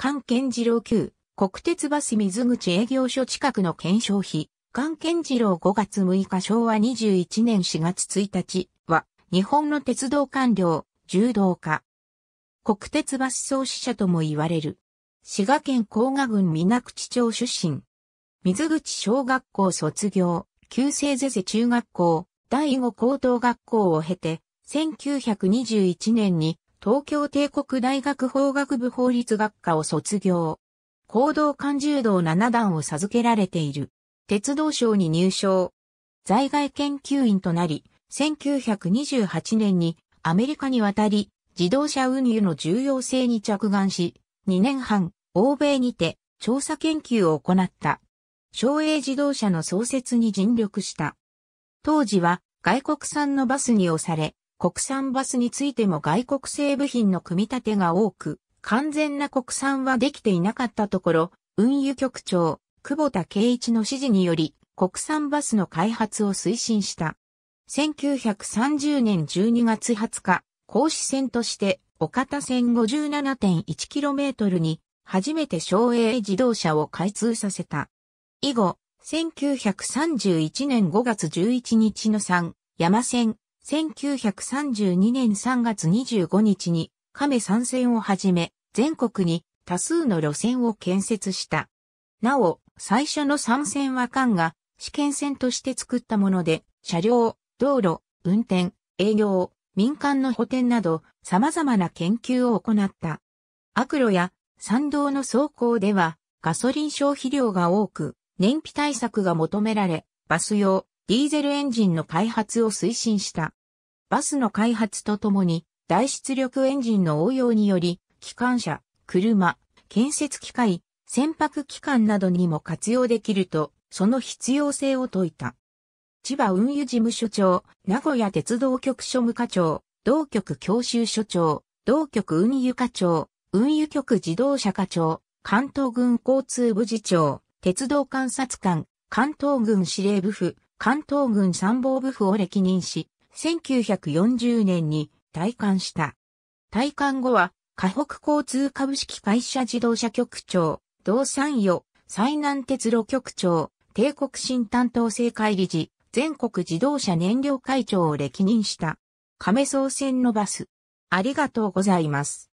関健次郎級、国鉄バス水口営業所近くの検証費。関健次郎5月6日昭和21年4月1日は、日本の鉄道官僚、柔道家。国鉄バス創始者とも言われる。滋賀県甲賀郡水口町出身。水口小学校卒業、旧正ゼゼ中学校、第五高等学校を経て、1921年に東京帝国大学法学部法律学科を卒業。行動勘柔道七段を授けられている。鉄道省に入省。在外研究員となり、1928年にアメリカに渡り、自動車運輸の重要性に着眼し、2年半、欧米にて調査研究を行った。省営自動車の創設に尽力した。当時は外国産のバスに押され、国産バスについても外国製部品の組み立てが多く、完全な国産はできていなかったところ、運輸局長、久保田圭一の指示により、国産バスの開発を推進した。1930年12月20日、甲子線として、岡田線 57.1km に、初めて省営自動車を開通させた。以後、1931年5月11日の3、山線、1932年3月25日に亀山線をはじめ全国に多数の路線を建設した。なお、最初の参線は間が試験線として作ったもので、車両、道路、運転、営業、民間の補填など様々な研究を行った。悪路や山道の走行ではガソリン消費量が多く燃費対策が求められ、バス用、ディーゼルエンジンの開発を推進した。バスの開発とともに、大出力エンジンの応用により、機関車、車、建設機械、船舶機関などにも活用できると、その必要性を説いた。千葉運輸事務所長、名古屋鉄道局庶務課長、同局教習所長、同局運輸課長、運輸局自動車課長、関東軍交通部次長、鉄道監察官、関東軍司令部府、関東軍参謀部府を歴任し、1940年に退官した。退官後は、河北交通株式会社自動車局長、同産与、最南鉄路局長、帝国新担当政会理事、全国自動車燃料会長を歴任した。亀総線のバス。ありがとうございます。